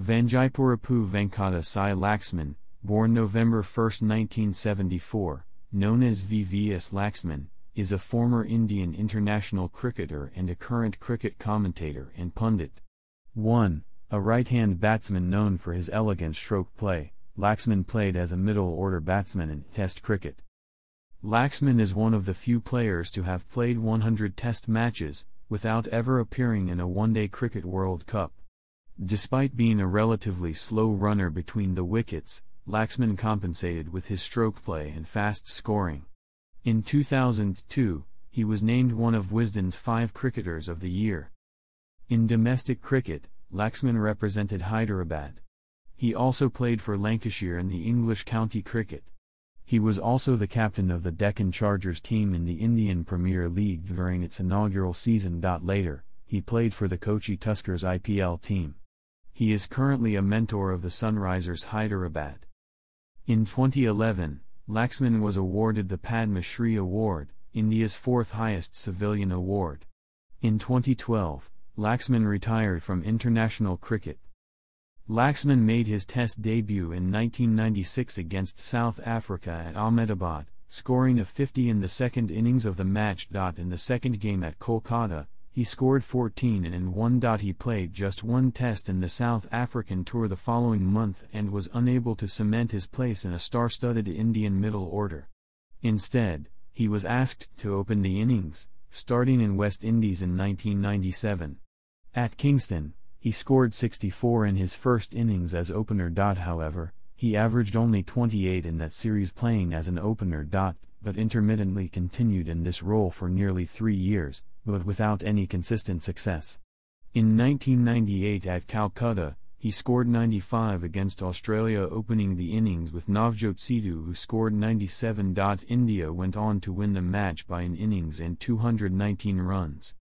Vanjipurapu Venkata Sai Laxman, born November 1, 1974, known as VVS Laxman, is a former Indian international cricketer and a current cricket commentator and pundit. 1. A right hand batsman known for his elegant stroke play, Laxman played as a middle order batsman in Test cricket. Laxman is one of the few players to have played 100 Test matches, without ever appearing in a one day Cricket World Cup. Despite being a relatively slow runner between the wickets, Laxman compensated with his stroke play and fast scoring. In 2002, he was named one of Wisden's five cricketers of the year. In domestic cricket, Laxman represented Hyderabad. He also played for Lancashire in the English county cricket. He was also the captain of the Deccan Chargers team in the Indian Premier League during its inaugural season. Later, he played for the Kochi Tuskers IPL team. He is currently a mentor of the Sunrisers Hyderabad. In 2011, Laxman was awarded the Padma Shri Award, India's fourth highest civilian award. In 2012, Laxman retired from international cricket. Laxman made his Test debut in 1996 against South Africa at Ahmedabad, scoring a 50 in the second innings of the match. In the second game at Kolkata, he scored 14 and in one. He played just one test in the South African tour the following month and was unable to cement his place in a star studded Indian middle order. Instead, he was asked to open the innings, starting in West Indies in 1997. At Kingston, he scored 64 in his first innings as opener. However, he averaged only 28 in that series playing as an opener but intermittently continued in this role for nearly three years, but without any consistent success. In 1998 at Calcutta, he scored 95 against Australia opening the innings with Navjot Sidhu who scored 97. India went on to win the match by an innings and 219 runs.